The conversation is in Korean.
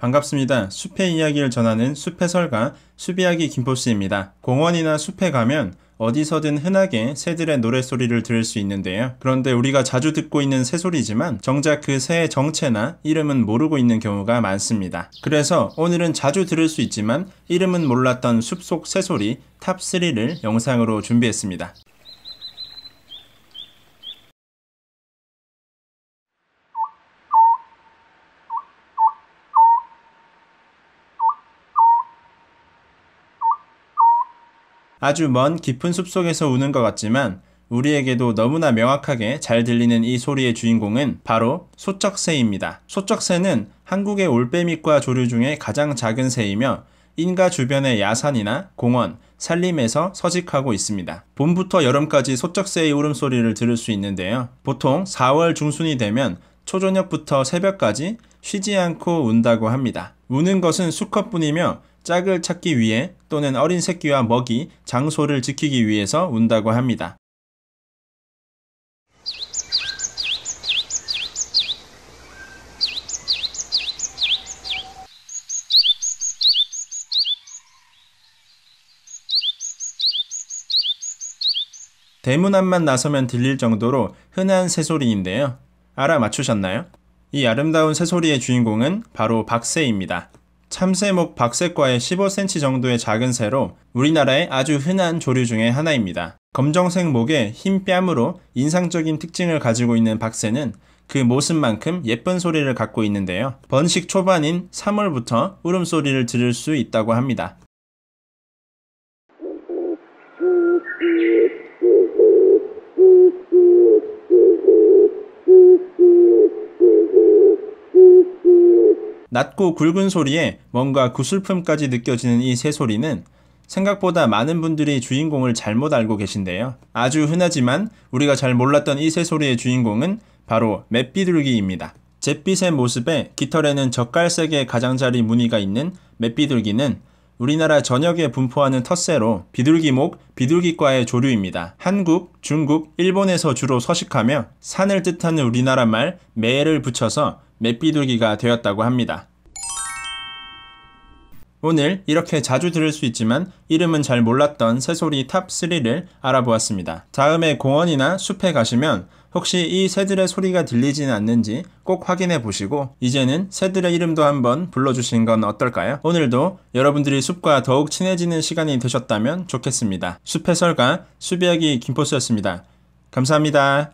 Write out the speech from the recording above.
반갑습니다. 숲의 이야기를 전하는 숲의 설가 수비하기 김포씨입니다. 공원이나 숲에 가면 어디서든 흔하게 새들의 노랫소리를 들을 수 있는데요. 그런데 우리가 자주 듣고 있는 새소리지만 정작 그 새의 정체나 이름은 모르고 있는 경우가 많습니다. 그래서 오늘은 자주 들을 수 있지만 이름은 몰랐던 숲속 새소리 탑3를 영상으로 준비했습니다. 아주 먼 깊은 숲속에서 우는 것 같지만 우리에게도 너무나 명확하게 잘 들리는 이 소리의 주인공은 바로 소쩍새입니다. 소쩍새는 한국의 올빼미과 조류 중에 가장 작은 새이며 인가 주변의 야산이나 공원, 산림에서 서식하고 있습니다. 봄부터 여름까지 소쩍새의 울음소리를 들을 수 있는데요. 보통 4월 중순이 되면 초저녁부터 새벽까지 쉬지 않고 운다고 합니다. 우는 것은 수컷뿐이며 짝을 찾기 위해 또는 어린 새끼와 먹이, 장소를 지키기 위해서 운다고 합니다. 대문 앞만 나서면 들릴 정도로 흔한 새소리인데요. 알아맞추셨나요? 이 아름다운 새소리의 주인공은 바로 박새입니다. 참새목 박새과의 15cm 정도의 작은 새로 우리나라의 아주 흔한 조류 중의 하나입니다. 검정색 목에 흰 뺨으로 인상적인 특징을 가지고 있는 박새는 그 모습만큼 예쁜 소리를 갖고 있는데요. 번식 초반인 3월부터 울음소리를 들을 수 있다고 합니다. 낮고 굵은 소리에 뭔가 구슬픔까지 느껴지는 이 새소리는 생각보다 많은 분들이 주인공을 잘못 알고 계신데요. 아주 흔하지만 우리가 잘 몰랐던 이 새소리의 주인공은 바로 맷비둘기입니다. 잿빛의 모습에 깃털에는 젓갈색의 가장자리 무늬가 있는 맷비둘기는 우리나라 전역에 분포하는 텃새로 비둘기목, 비둘기과의 조류입니다. 한국, 중국, 일본에서 주로 서식하며 산을 뜻하는 우리나라 말 매를 붙여서 맵비둘기가 되었다고 합니다. 오늘 이렇게 자주 들을 수 있지만 이름은 잘 몰랐던 새소리 탑3를 알아보았습니다. 다음에 공원이나 숲에 가시면 혹시 이 새들의 소리가 들리진 않는지 꼭 확인해 보시고 이제는 새들의 이름도 한번 불러주신 건 어떨까요? 오늘도 여러분들이 숲과 더욱 친해지는 시간이 되셨다면 좋겠습니다. 숲해설가 수비하기 김포수였습니다 감사합니다.